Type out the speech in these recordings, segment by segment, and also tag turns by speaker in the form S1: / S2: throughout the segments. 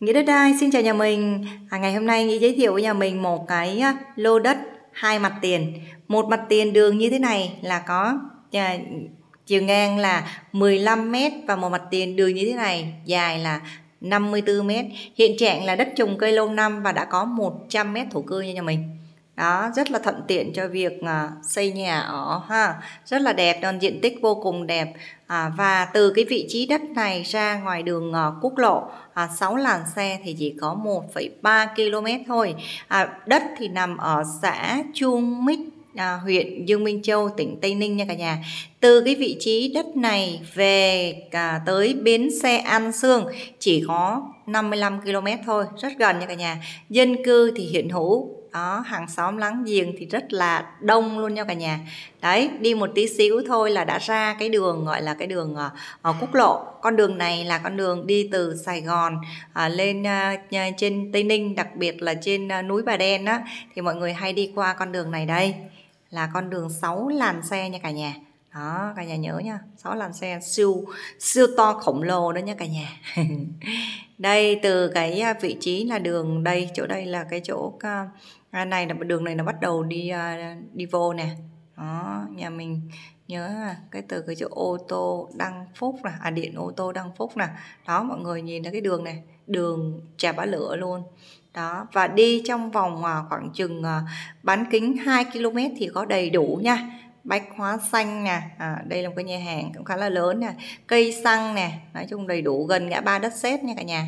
S1: Nghĩa đất đai xin chào nhà mình à, Ngày hôm nay Nghĩa giới thiệu với nhà mình một cái à, lô đất hai mặt tiền Một mặt tiền đường như thế này là có à, chiều ngang là 15m Và một mặt tiền đường như thế này dài là 54m Hiện trạng là đất trồng cây lâu năm và đã có 100m thổ cư nha nhà mình đó rất là thuận tiện cho việc à, xây nhà ở ha rất là đẹp nên diện tích vô cùng đẹp à, và từ cái vị trí đất này ra ngoài đường à, quốc lộ à, 6 làn xe thì chỉ có 1,3 km thôi à, đất thì nằm ở xã Chuông Mít à, huyện Dương Minh Châu tỉnh Tây Ninh nha cả nhà từ cái vị trí đất này về à, tới bến xe An Sương chỉ có 55 km thôi rất gần nha cả nhà dân cư thì hiện hữu đó hàng xóm láng giềng thì rất là đông luôn nha cả nhà đấy đi một tí xíu thôi là đã ra cái đường gọi là cái đường uh, quốc lộ con đường này là con đường đi từ Sài Gòn uh, lên uh, trên Tây Ninh đặc biệt là trên uh, núi Bà Đen á thì mọi người hay đi qua con đường này đây là con đường 6 làn xe nha cả nhà đó cả nhà nhớ nha sáu làn xe siêu siêu to khổng lồ đó nha cả nhà đây từ cái à, vị trí là đường đây chỗ đây là cái chỗ à, à, này là đường này nó bắt đầu đi đi vô nè đó nhà mình nhớ cái từ cái chỗ ô tô đăng phúc nè, à điện ô tô đăng phúc nè đó mọi người nhìn thấy cái đường này đường trà bá lửa luôn đó và đi trong vòng khoảng chừng bán kính 2 km thì có đầy đủ nha bách hóa xanh nè à, đây là một cái nhà hàng cũng khá là lớn nè cây xăng nè nói chung đầy đủ gần ngã ba đất sét nha cả nhà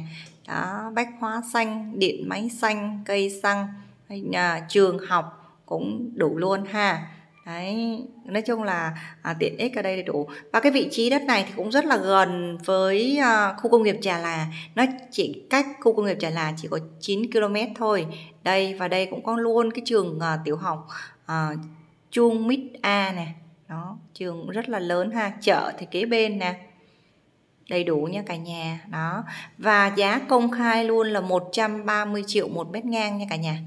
S1: đó bách hóa xanh điện máy xanh cây xăng nhà trường học cũng đủ luôn ha đấy nói chung là à, tiện ích ở đây đầy đủ và cái vị trí đất này thì cũng rất là gần với à, khu công nghiệp Trà Là nó chỉ cách khu công nghiệp Trà Là chỉ có 9 km thôi đây và đây cũng có luôn cái trường à, tiểu học à, chuông mít a nè đó trường rất là lớn ha chợ thì kế bên nè đầy đủ nha cả nhà đó và giá công khai luôn là 130 triệu một mét ngang nha cả nhà